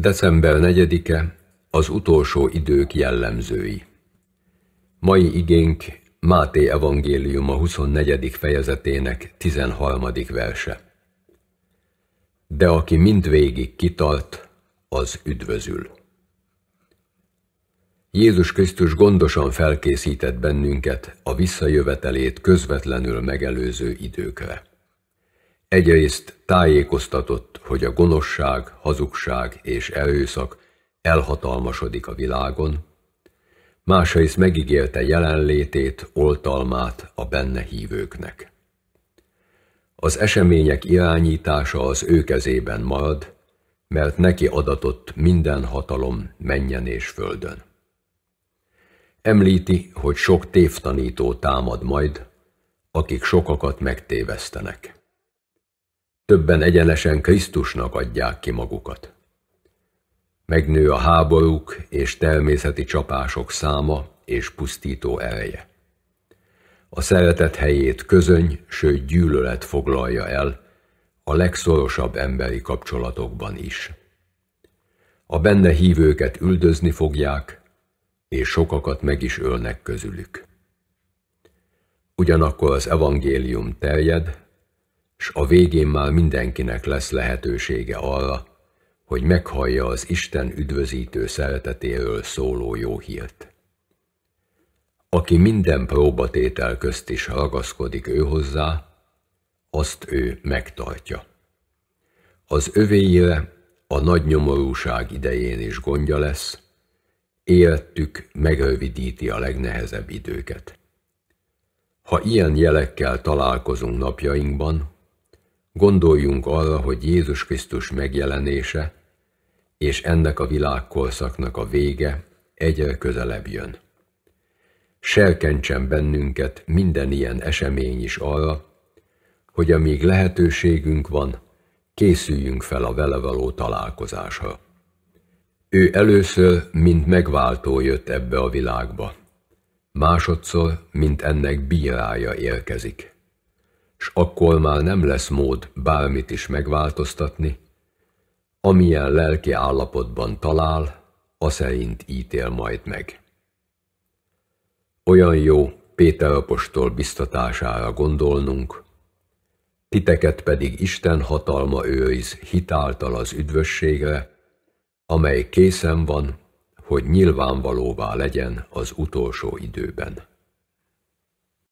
December 4-e az utolsó idők jellemzői. Mai igénk Máté evangélium a 24. fejezetének 13. verse. De aki mindvégig kitart, az üdvözül. Jézus Krisztus gondosan felkészített bennünket a visszajövetelét közvetlenül megelőző időkre. Egyrészt tájékoztatott, hogy a gonoszság, hazugság és erőszak elhatalmasodik a világon, másrészt megígérte jelenlétét, oltalmát a benne hívőknek. Az események irányítása az ő kezében marad, mert neki adatott minden hatalom menjen és földön. Említi, hogy sok tévtanító támad majd, akik sokakat megtévesztenek. Többen egyenesen Krisztusnak adják ki magukat. Megnő a háborúk és természeti csapások száma és pusztító ereje. A szeretet helyét közöny, sőt gyűlölet foglalja el, a legszorosabb emberi kapcsolatokban is. A benne hívőket üldözni fogják, és sokakat meg is ölnek közülük. Ugyanakkor az evangélium terjed, s a végén már mindenkinek lesz lehetősége arra, hogy meghallja az Isten üdvözítő szeretetéről szóló jó hírt. Aki minden próbatétel közt is ragaszkodik ő hozzá, azt ő megtartja. Az övéire a nagy nyomorúság idején is gondja lesz, élettük megrövidíti a legnehezebb időket. Ha ilyen jelekkel találkozunk napjainkban, Gondoljunk arra, hogy Jézus Krisztus megjelenése és ennek a világkorszaknak a vége egyre közelebb jön. Serkentsen bennünket minden ilyen esemény is arra, hogy amíg lehetőségünk van, készüljünk fel a vele való találkozásra. Ő először, mint megváltó jött ebbe a világba, másodszor, mint ennek bírája érkezik s akkor már nem lesz mód bármit is megváltoztatni, amilyen lelki állapotban talál, szerint ítél majd meg. Olyan jó Péter apostol biztatására gondolnunk, titeket pedig Isten hatalma őriz hitáltal az üdvösségre, amely készen van, hogy nyilvánvalóvá legyen az utolsó időben.